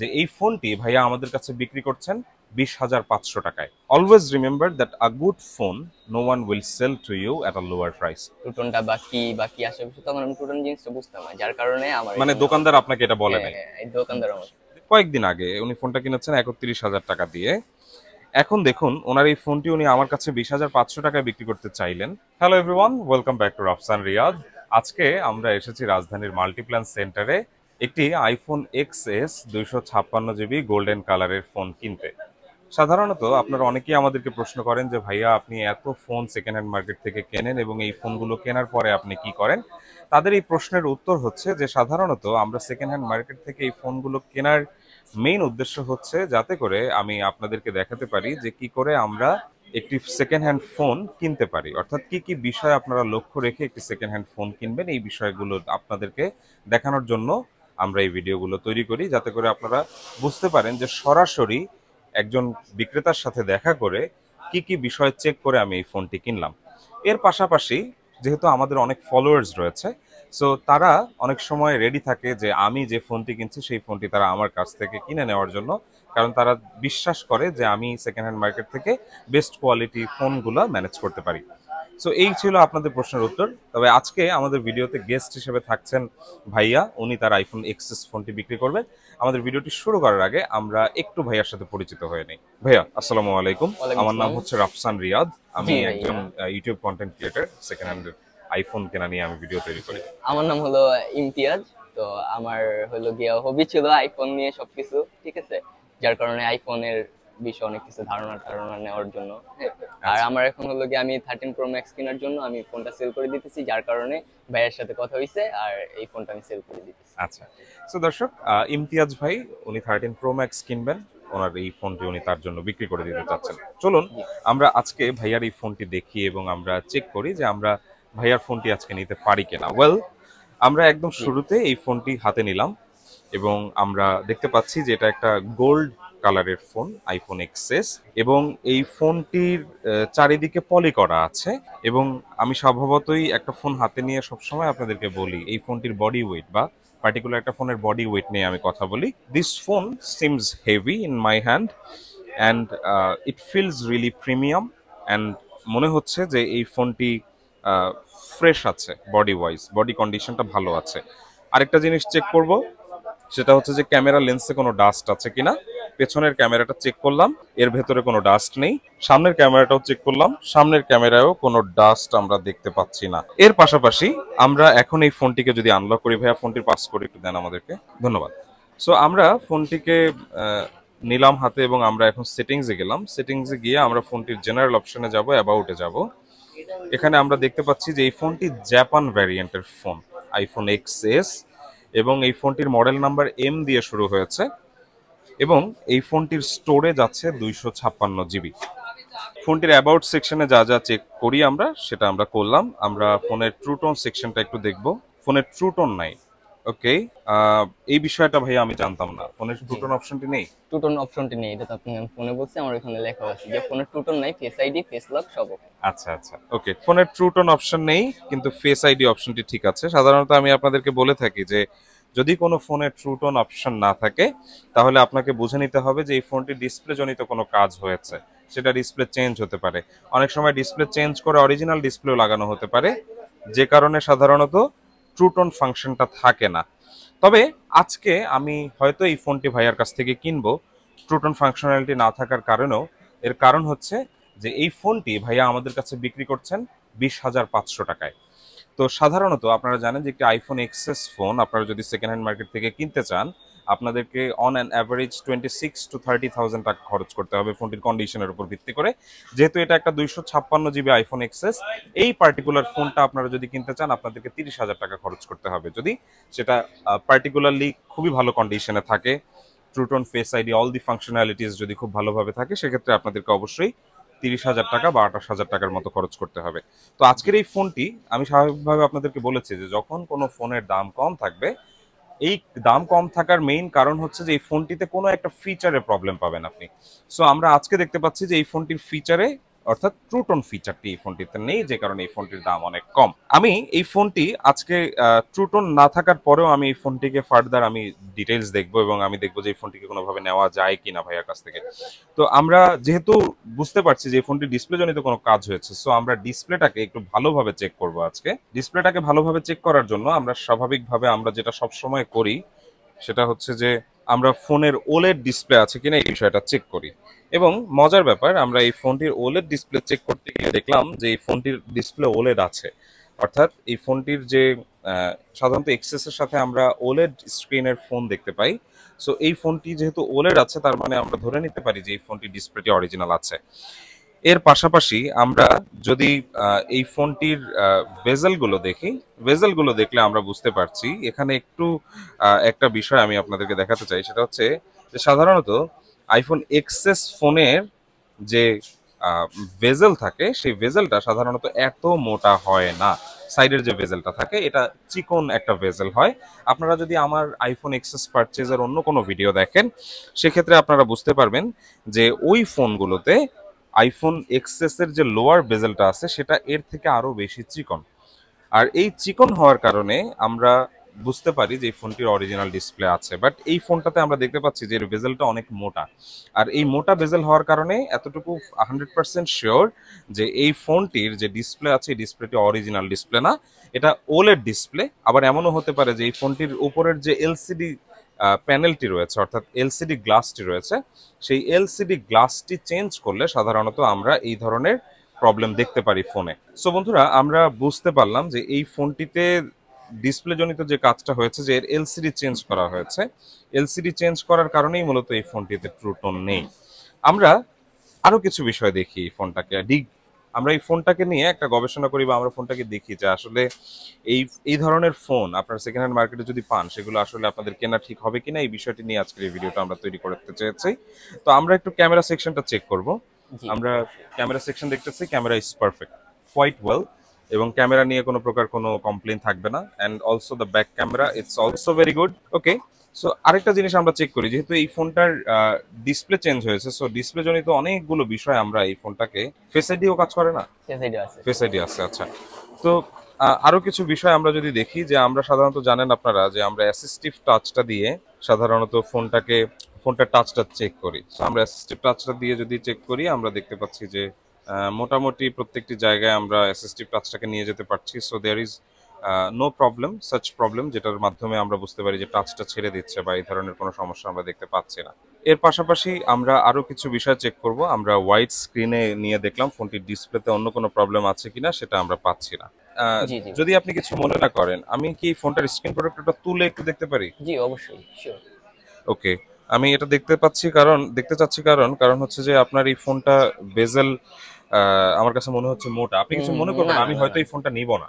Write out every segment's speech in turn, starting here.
যে এই ফোনটি ভাইয়া আমাদের কাছে বিক্রি করছেন বিশ হাজার পাঁচশো টাকায় always remember that a good phone no one will sell to you at a lower price টুটনটা বাকি বাকি আসে তো আমরা টুটন জিনিসটা বুঝতাম না যার কারণে আমার মানে দোকানদার আপনাকে এটা বলে নাই হ্যাঁ, হ্যাঁ, দোকানদার কয়েকদিন আগে উনি ফোনটা কিনেছেন একত্রিশ হাজার টাকা দিয়ে এখন দেখুন ওনার এই ফোনটি উনি আমার কাছে বিশ হাজার পাঁচশো টাকায় বিক্রি করতে চাইলেন hello everyone welcome back to Rafsan Riyad আজকে আমরা এসেছি রাজধানীর মাল্টিপ্ল্যান সেন্টারে একটি আইফোন এক্স এস দুইশো ছাপ্পান্ন জিবি গোল্ডেন কালারের ফোন কিনতে সাধারণত আপনারা অনেকেই আমাদেরকে প্রশ্ন করেন যে ভাইয়া আপনি এত ফোন সেকেন্ড হ্যান্ড মার্কেট থেকে কেনেন এবং এই ফোনগুলো কেনার পরে আপনি কি করেন তাদের এই প্রশ্নের উত্তর হচ্ছে যে সাধারণত আমরা সেকেন্ড হ্যান্ড মার্কেট থেকে এই ফোনগুলো কেনার মেইন উদ্দেশ্য হচ্ছে যাতে করে আমি আপনাদেরকে দেখাতে পারি যে কি করে আমরা একটি সেকেন্ড হ্যান্ড ফোন কিনতে পারি অর্থাৎ কি কি বিষয় আপনারা লক্ষ্য রেখে একটি সেকেন্ড হ্যান্ড ফোন কিনবেন এই বিষয়গুলো আপনাদেরকে দেখানোর জন্য আমরা এই ভিডিওগুলো তৈরি করি যাতে করে আপনারা বুঝতে পারেন যে সরাসরি একজন বিক্রেতার সাথে দেখা করে কি কি বিষয় চেক করে আমি এই ফোনটি কিনলাম এর পাশাপাশি যেহেতু আমাদের অনেক ফলোয়ার্স রয়েছে সো তারা অনেক সময় রেডি থাকে যে আমি যে ফোনটি কিনছি সেই ফোনটি তারা আমার কাছ থেকে কিনে নেওয়ার জন্য কারণ তারা বিশ্বাস করে যে আমি সেকেন্ড হ্যান্ড মার্কেট থেকে বেস্ট কোয়ালিটি ফোনগুলো ম্যানেজ করতে পারি সো এই ছিল আপনাদের প্রশ্নের উত্তর তবে আজকে আমাদের ভিডিওতে গেস্ট হিসেবে থাকছেন ভাইয়া উনি তার আইফোন এক্সেস ফোনটি বিক্রি করবেন আমাদের ভিডিওটি শুরু করার আগে আমরা একটু ভাইয়ার সাথে পরিচিত হয়ে নিই ভাইয়া আসসালামু আলাইকুম আমার নাম হচ্ছে রাফসান রিয়াদ আমি একজন YouTube content creator second hand iPhone কেনা নিয়ে আমি ভিডিও তৈরি করি আমার নাম হলো ইমতিয়াজ তো আমার হলো গিয়া হবি ছিল আইফোন নিয়ে সবকিছু ঠিক আছে যার কারণে আইফোনের বিষয়ে অনেক কিছু ধারণা ধারণা নেওয়ার জন্য আচ্ছা। আর আমার এখন হলো কি আমি থার্টিন প্রো ম্যাক্স কেনার জন্য আমি ফোনটা সেল করে দিতেছি যার কারণে ভাইয়ের সাথে কথা হয়েছে আর এই ফোনটা আমি সেল করে দিতেছি আচ্ছা তো দর্শক ইমতিয়াজ ভাই উনি থার্টিন প্রো ম্যাক্স কিনবেন ওনার এই ফোনটি উনি তার জন্য বিক্রি করে দিতে চাচ্ছেন চলুন আমরা আজকে ভাইয়ার এই ফোনটি দেখি এবং আমরা চেক করি যে আমরা ভাইয়ার ফোনটি আজকে নিতে পারি কিনা ওয়েল আমরা একদম শুরুতে এই ফোনটি হাতে নিলাম এবং আমরা দেখতে পাচ্ছি যে এটা একটা গোল্ড কালারের ফোন আইফোন এক্সেস এবং এই ফোনটির চারিদিকে পলি করা আছে এবং আমি স্বভাবতই একটা ফোন হাতে নিয়ে সবসময় আপনাদেরকে বলি এই ফোনটির বডি ওয়েট বা পার্টিকুলার একটা ফোনের বডি ওয়েট নিয়ে আমি কথা বলি this phone seems heavy in my hand and it feels really premium and মনে হচ্ছে যে এই ফোনটি ফ্রেশ আছে বডি ওয়াইজ বডি কন্ডিশনটা ভালো আছে আরেকটা জিনিস চেক করব সেটা হচ্ছে যে ক্যামেরা লেন্সে কোনো ডাস্ট আছে কিনা পেছনের ক্যামেরাটা চেক করলাম এর ভেতরে কোনো ডাস্ট নেই সামনের ক্যামেরাটাও চেক করলাম সামনের ক্যামেরায়ও কোনো ডাস্ট আমরা দেখতে পাচ্ছি না এর পাশাপাশি আমরা এখন এই ফোনটিকে যদি আনলক করি ভাইয়া ফোনটির করে একটু দেন আমাদেরকে ধন্যবাদ সো আমরা ফোনটিকে নিলাম হাতে এবং আমরা এখন সেটিংসে গেলাম সেটিংসে গিয়ে আমরা ফোনটির জেনারেল অপশনে যাব অ্যাবাউটে যাব এখানে আমরা দেখতে পাচ্ছি যে এই ফোনটি জাপান ভ্যারিয়েন্টের ফোন আইফোন এক্স এস এবং এই ফোনটির মডেল নাম্বার এম দিয়ে শুরু হয়েছে এবং এই ফোনটির স্টোরেজ আছে দুইশো ছাপ্পান্ন জিবি ফোনটির অ্যাবাউট সেকশনে যা যা চেক করি আমরা সেটা আমরা করলাম আমরা ফোনের ট্রুটোন সেকশনটা একটু দেখব ফোনের ট্রুটোন নাই ওকে এই বিষয়টা ভাই আমি জানতাম না ফোনের টুটন অপশনটি নেই টুটন অপশনটি নেই এটা তো আপনি ফোনে বলছি আমার এখানে লেখা আছে যে ফোনের টুটন নাই ফেস আইডি ফেস লক সব আচ্ছা আচ্ছা ওকে ফোনের টুটন অপশন নেই কিন্তু ফেস আইডি অপশনটি ঠিক আছে সাধারণত আমি আপনাদেরকে বলে থাকি যে যদি কোনো ফোনে ট্রুটন অপশন না থাকে তাহলে আপনাকে বুঝে নিতে হবে যে এই ফোনটি ডিসপ্লেজনিত কোনো কাজ হয়েছে সেটা ডিসপ্লে চেঞ্জ হতে পারে অনেক সময় ডিসপ্লে চেঞ্জ করে অরিজিনাল ডিসপ্লে লাগানো হতে পারে যে কারণে সাধারণত ট্রুটন ফাংশনটা থাকে না তবে আজকে আমি হয়তো এই ফোনটি ভাইয়ার কাছ থেকে কিনবো ট্রুটন ফাংশনালিটি না থাকার কারণেও এর কারণ হচ্ছে যে এই ফোনটি ভাইয়া আমাদের কাছে বিক্রি করছেন বিশ হাজার পাঁচশো টাকায় তো সাধারণত আপনারা জানেন যে একটি আইফোন এক্সেস ফোন আপনারা যদি সেকেন্ড হ্যান্ড মার্কেট থেকে কিনতে চান আপনাদেরকে on an average twenty six to thirty thousand টাকা খরচ করতে হবে ফোনটির কন্ডিশনের উপর ভিত্তি করে যেহেতু এটা একটা দুইশো ছাপ্পান্ন জিবি আইফোন এক্সেস এই পার্টিকুলার ফোনটা আপনারা যদি কিনতে চান আপনাদেরকে তিরিশ হাজার টাকা খরচ করতে হবে যদি সেটা পার্টিকুলারলি খুবই ভালো কন্ডিশনে থাকে true tone face ID all the functionalities যদি খুব ভালোভাবে থাকে সেক্ষেত্রে আপনাদেরকে অবশ্যই তিরিশ হাজার টাকা বা আঠাশ হাজার টাকার মতো খরচ করতে হবে তো আজকের এই ফোনটি আমি স্বাভাবিকভাবে আপনাদেরকে বলেছি যে যখন কোনো ফোনের দাম কম থাকবে এই দাম কম থাকার মেইন কারণ হচ্ছে যে এই ফোনটিতে কোনো একটা ফিচারে প্রবলেম পাবেন আপনি সো আমরা আজকে দেখতে পাচ্ছি যে এই ফোনটির ফিচারে অর্থাৎ ট্রুটন ফিচারটি এই ফোনটিতে নেই যে কারণে এই ফোনটির দাম অনেক কম আমি এই ফোনটি আজকে ট্রুটন না থাকার পরেও আমি এই ফোনটিকে ফার্দার আমি ডিটেলস দেখব এবং আমি দেখবো যে এই ফোনটিকে কোনোভাবে নেওয়া যায় কি না ভাইয়ার কাছ থেকে তো আমরা যেহেতু বুঝতে পারছি যে এই ফোনটি ডিসপ্লেজনিত কোনো কাজ হয়েছে সো আমরা ডিসপ্লেটাকে একটু ভালোভাবে চেক করব আজকে ডিসপ্লেটাকে ভালোভাবে চেক করার জন্য আমরা স্বাভাবিকভাবে আমরা যেটা সবসময় করি সেটা হচ্ছে যে আমরা ফোনের ওলেড ডিসপ্লে আছে কিনা এই বিষয়টা চেক করি এবং মজার ব্যাপার আমরা এই ফোনটির ওলেড ডিসপ্লে চেক করতে গিয়ে দেখলাম যে এই ফোনটির ডিসপ্লে ওলেড আছে অর্থাৎ এই ফোনটির যে সাধারণত এক্সেসের সাথে আমরা ওলেড স্ক্রিনের ফোন দেখতে পাই সো এই ফোনটি যেহেতু ওলেড আছে তার মানে আমরা ধরে নিতে পারি যে এই ফোনটি ডিসপ্লেটি অরিজিনাল আছে এর পাশাপাশি আমরা যদি এই ফোনটির ভেজেলগুলো দেখি ভেজেলগুলো দেখলে আমরা বুঝতে পারছি এখানে একটু একটা বিষয় আমি আপনাদেরকে দেখাতে চাই সেটা হচ্ছে যে সাধারণত আইফোন এক্সেস ফোনের যে ভেজেল থাকে সেই ভেজেলটা সাধারণত এত মোটা হয় না সাইডের যে ভেজেলটা থাকে এটা চিকন একটা ভেজেল হয় আপনারা যদি আমার আইফোন এক্সেস পারচেজের অন্য কোনো ভিডিও দেখেন সেক্ষেত্রে আপনারা বুঝতে পারবেন যে ওই ফোনগুলোতে আইফোন এক্সেসের যে লোয়ার বেজেলটা আছে সেটা এর থেকে আরও বেশি চিকন আর এই চিকন হওয়ার কারণে আমরা বুঝতে পারি যে এই ফোনটির অরিজিনাল ডিসপ্লে আছে বাট এই ফোনটাতে আমরা দেখতে পাচ্ছি যে এর বেজেলটা অনেক মোটা আর এই মোটা বেজেল হওয়ার কারণে এতটুকু হান্ড্রেড পার্সেন্ট শিওর যে এই ফোনটির যে ডিসপ্লে আছে এই ডিসপ্লেটি অরিজিনাল ডিসপ্লে না এটা ওলের ডিসপ্লে আবার এমনও হতে পারে যে এই ফোনটির উপরের যে এলসিডি প্যানেলটি রয়েছে অর্থাৎ এলসিডি গ্লাসটি রয়েছে সেই এলসিডি গ্লাসটি চেঞ্জ করলে সাধারণত আমরা এই ধরনের প্রবলেম দেখতে পারি ফোনে সো বন্ধুরা আমরা বুঝতে পারলাম যে এই ফোনটিতে ডিসপ্লেজনিত যে কাজটা হয়েছে যে এর এলসিডি চেঞ্জ করা হয়েছে এলসিডি চেঞ্জ করার কারণেই মূলত এই ফোনটিতে ট্রুটন নেই আমরা আরও কিছু বিষয় দেখি এই ফোনটাকে আমরা এই ফোনটাকে নিয়ে একটা গবেষণা করি বা আমরা ফোনটাকে দেখি যে আসলে এই এই ধরনের ফোন আপনার সেকেন্ড হ্যান্ড মার্কেটে যদি পান সেগুলো আসলে আপনাদের কেনা ঠিক হবে কিনা এই বিষয়টি নিয়ে আজকের এই ভিডিওটা আমরা তৈরি করতে চেয়েছি তো আমরা একটু ক্যামেরা সেকশনটা চেক করব আমরা ক্যামেরা সেকশন দেখতেছি camera is perfect quite well এবং ক্যামেরা নিয়ে কোনো প্রকার কোনো কমপ্লেন থাকবে না and also the back camera it's also very good okay so আরেকটা জিনিস আমরা চেক করি যেহেতু এই ফোনটার ডিসপ্লে চেঞ্জ হয়েছে সো ডিসপ্লে জনিত অনেকগুলো বিষয় আমরা এই ফোনটাকে ফেস আইডিও কাজ করে না ফেস আইডি আছে আচ্ছা তো আরো কিছু বিষয় আমরা যদি দেখি যে আমরা সাধারণত জানেন আপনারা যে আমরা অ্যাসিস্টিভ টাচটা দিয়ে সাধারণত ফোনটাকে ফোনটার টাচটা চেক করি সো আমরা অ্যাসিস্টিভ টাচটা দিয়ে যদি চেক করি আমরা দেখতে পাচ্ছি যে মোটামুটি প্রত্যেকটি জায়গায় আমরা অ্যাসিস্টিভ টাচটাকে নিয়ে যেতে পারছি so there is no problem such problem যেটার মাধ্যমে আমরা বুঝতে পারি যে টাচটা ছেড়ে দিচ্ছে বা এই ধরনের কোনো সমস্যা আমরা দেখতে পাচ্ছি না এর পাশাপাশি আমরা আরও কিছু বিষয় চেক করব আমরা হোয়াইট স্ক্রিনে নিয়ে দেখলাম ফোনটির ডিসপ্লেতে অন্য কোনো প্রবলেম আছে কিনা সেটা আমরা পাচ্ছি না যদি আপনি কিছু মনে না করেন আমি কি ফোনটার স্ক্রিন প্রোডাক্টটা তুলে একটু দেখতে পারি জি অবশ্যই ওকে আমি এটা দেখতে পাচ্ছি কারণ দেখতে চাচ্ছি কারণ কারণ হচ্ছে যে আপনার এই ফোনটা বেজেল আমার কাছে মনে হচ্ছে মোটা আপনি কিছু মনে করবেন আমি হয়তো এই ফোনটা নিব না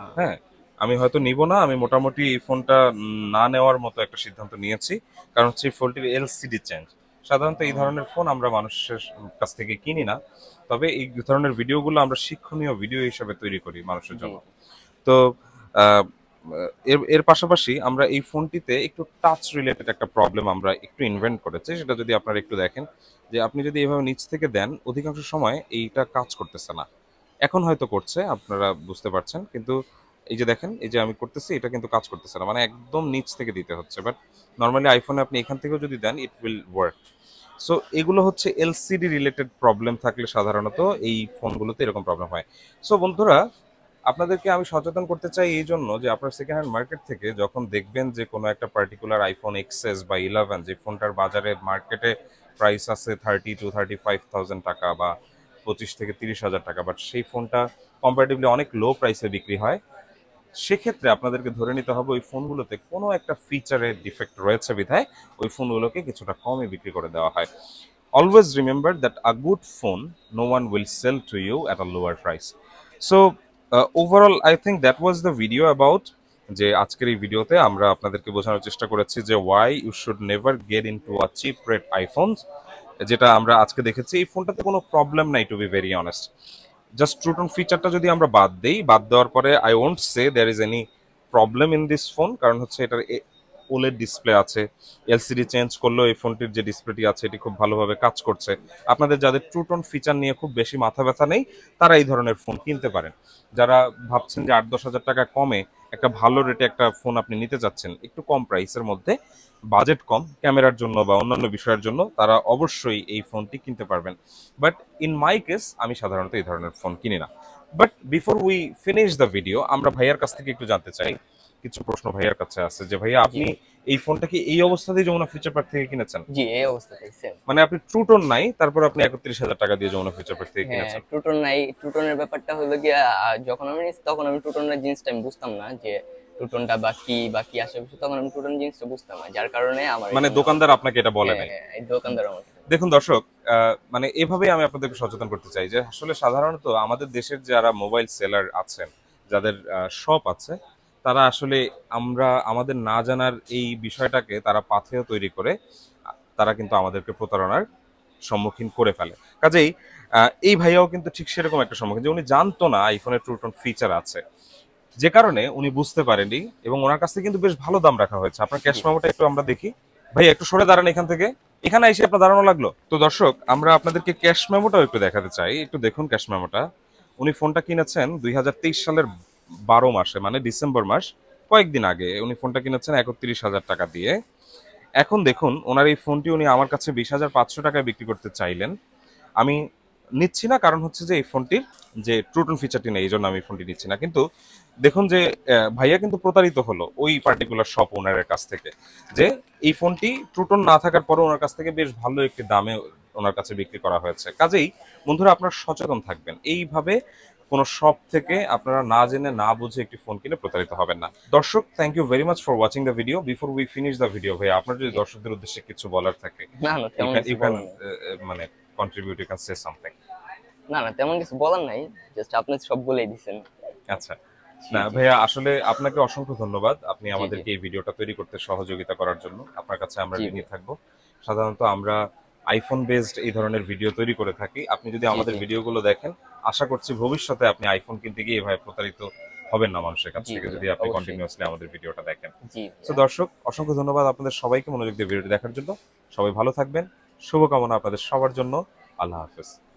হ্যাঁ।, হ্যাঁ আমি হয়তো নিব না আমি মোটামুটি এই ফোনটা না নেওয়ার মতো একটা সিদ্ধান্ত নিয়েছি কারণ হচ্ছে ফোনটির এলসিডি চেঞ্জ সাধারণত এই ধরনের ফোন আমরা মানুষের কাছ থেকে কিনি না তবে এই ধরনের ভিডিওগুলো আমরা শিক্ষণীয় ভিডিও হিসেবে তৈরি করি মানুষের জন্য তো এর এর পাশাপাশি আমরা এই ফোনটিতে একটু টাচ রিলেটেড একটা প্রবলেম আমরা একটু ইনভেন্ট করেছি সেটা যদি আপনারা একটু দেখেন যে আপনি যদি এভাবে নিচ থেকে দেন অধিকাংশ সময় এইটা কাজ করতেছে না এখন হয়তো করছে আপনারা বুঝতে পারছেন কিন্তু এই যে দেখেন এই যে আমি করতেছি এটা কিন্তু কাজ করতেছে না মানে একদম নিচ থেকে দিতে হচ্ছে বাট নর্মালি আইফোনে আপনি এখান থেকেও যদি দেন ইট উইল ওয়ার্ক সো এগুলো হচ্ছে এলসিডি রিলেটেড প্রবলেম থাকলে সাধারণত এই ফোনগুলোতে এরকম প্রবলেম হয় সো বন্ধুরা আপনাদেরকে আমি সচেতন করতে চাই এই জন্য যে আপনার সেকেন্ড হ্যান্ড মার্কেট থেকে যখন দেখবেন যে কোনো একটা পার্টিকুলার আইফোন এক্সেস বা ইলেভেন যে ফোনটার বাজারে মার্কেটে প্রাইস আছে thirty to thirty five thousand টাকা বা পঁচিশ থেকে তিরিশ হাজার টাকা বাট সেই ফোনটা কম্পারেটিভলি অনেক লো প্রাইসে বিক্রি হয় সেক্ষেত্রে আপনাদেরকে ধরে নিতে হবে ওই ফোনগুলোতে কোনো একটা ফিচারের ডিফেক্ট রয়েছে বিধায় ওই ফোনগুলোকে কিছুটা কমে বিক্রি করে দেওয়া হয় always remember that a good phone no one will sell to you at a lower price so overall I think that was the video about যে আজকের এই ভিডিওতে আমরা আপনাদেরকে বোঝানোর চেষ্টা করেছি যে why you should never get into a cheap rate iPhones যেটা আমরা আজকে দেখেছি এই ফোনটাতে কোনো প্রবলেম নাই to be very honest just true tone ফিচারটা যদি আমরা বাদ দেই বাদ দেওয়ার পরে I won't say there is any problem in this phone কারণ হচ্ছে এটার ওলের ডিসপ্লে আছে এলসিডি চেঞ্জ করলেও এই ফোনটির যে ডিসপ্লেটি আছে এটি খুব ভালোভাবে কাজ করছে আপনাদের যাদের ট্রুটন ফিচার নিয়ে খুব বেশি মাথা ব্যথা নেই তারা এই ধরনের ফোন কিনতে পারেন যারা ভাবছেন যে আট দশ হাজার টাকা কমে একটা ভালো রেটে একটা ফোন আপনি নিতে চাচ্ছেন একটু কম প্রাইসের মধ্যে বাজেট কম ক্যামেরার জন্য বা অন্যান্য বিষয়ের জন্য তারা অবশ্যই এই ফোনটি কিনতে পারবেন বাট ইন মাই কেস আমি সাধারণত এই ধরনের ফোন কিনি না but before we finish the video আমরা ভাইয়ার কাছ থেকে একটু জানতে চাই কিছু প্রশ্ন ভাইয়ার কাছে আছে যে ভাইয়া আপনি এই ফোনটা কি এই অবস্থাতেই যমুনা ফিচার প্যাক থেকে কিনেছেন জি এই অবস্থাতেই সেম মানে আপনি ট্রুটন নাই তারপর আপনি 31000 টাকা দিয়ে যমুনা ফিচার প্যাক থেকে হ্যাঁ, কিনেছেন ট্রুটন নাই ট্রুটনের ব্যাপারটা হলো কি যখন আমি তখন আমি ট্রুটনের জিনিসটা আমি বুঝতাম না যে টুটনটা বা বাকি বা তখন আমি টুটন জিনিসটা বুঝতাম না যার কারণে আমার মানে দোকানদার আপনাকে এটা বলে নাই হ্যাঁ, হ্যাঁ, দোকানদার আমাকে দেখুন দর্শক মানে এভাবে আমি আপনাদেরকে সচেতন করতে চাই যে আসলে সাধারণত আমাদের দেশের যারা মোবাইল সেলার আছেন যাদের শপ আছে তারা আসলে আমরা আমাদের না জানার এই বিষয়টাকে তারা পাথেও তৈরি করে তারা কিন্তু আমাদেরকে প্রতারণার সম্মুখীন করে ফেলে কাজেই এই ভাইয়াও কিন্তু ঠিক সেরকম একটা সম্মুখীন যে উনি জানতো না আইফোনের ট্রুটন ফিচার আছে যে কারণে উনি বুঝতে পারেনি এবং ওনার কাছে কিন্তু বেশ ভালো দাম রাখা হয়েছে আপনার ক্যাশ মেমোটা একটু আমরা দেখি ভাই একটু সরে দাঁড়ান এখান থেকে এখানে এসে আপনার দাঁড়ানো লাগলো তো দর্শক আমরা আপনাদেরকে ক্যাশ মেমোটাও একটু দেখাতে চাই একটু দেখুন ক্যাশ মেমোটা উনি ফোনটা কিনেছেন দুই সালের বারো মাসে মানে ডিসেম্বর মাস কয়েকদিন আগে উনি ফোনটা কিনেছেন একত্রিশ হাজার টাকা দিয়ে এখন দেখুন ওনার এই ফোনটি উনি আমার কাছে বিশ হাজার পাঁচশো টাকায় বিক্রি করতে চাইলেন আমি নিচ্ছি না কারণ হচ্ছে যে এই ফোনটির যে ট্রুটন ফিচারটি নেই এই জন্য আমি ফোনটি নিচ্ছি না কিন্তু দেখুন যে ভাইয়া কিন্তু প্রতারিত হলো ওই পার্টিকুলার শপ ওনারের কাছ থেকে যে এই ফোনটি ট্রুটন না থাকার পরও ওনার কাছ থেকে বেশ ভালো একটি দামে ওনার কাছে বিক্রি করা হয়েছে কাজেই বন্ধুরা আপনার সচেতন থাকবেন এইভাবে কোনো শপ থেকে আপনারা না জেনে না বুঝে একটি ফোন কিনে প্রতারিত হবেন না দর্শক thank you very much for watching the video before we finish the video ভাই আপনার যদি দর্শকদের উদ্দেশ্যে কিছু বলার থাকে মানে contribute you can say something না না তেমন কিছু বলার নাই জাস্ট আপনি সব বলেই দিয়েছেন আচ্ছা না ভাইয়া আসলে আপনাকে অসংখ্য ধন্যবাদ আপনি আমাদেরকে এই ভিডিওটা তৈরি করতে সহযোগিতা করার জন্য আপনার কাছে আমরা ঋণী থাকবো সাধারণত আমরা আইফোন বেসড এই ধরনের ভিডিও তৈরি করে থাকি আপনি যদি আমাদের ভিডিওগুলো দেখেন আশা করছি ভবিষ্যতে আপনি আইফোন কিনতে গিয়ে এভাবে প্রতারিত হবেন না মানুষের কাছ থেকে যদি আপনি কন্টিনিউয়াসলি আমাদের ভিডিওটা দেখেন তো দর্শক অসংখ্য ধন্যবাদ আপনাদের সবাইকে মনোযোগ দিয়ে ভিডিওটি দেখার জন্য সবাই ভালো থাকবেন শুভকামনা আপনাদের সবার জন্য আল্লাহ হাফেজ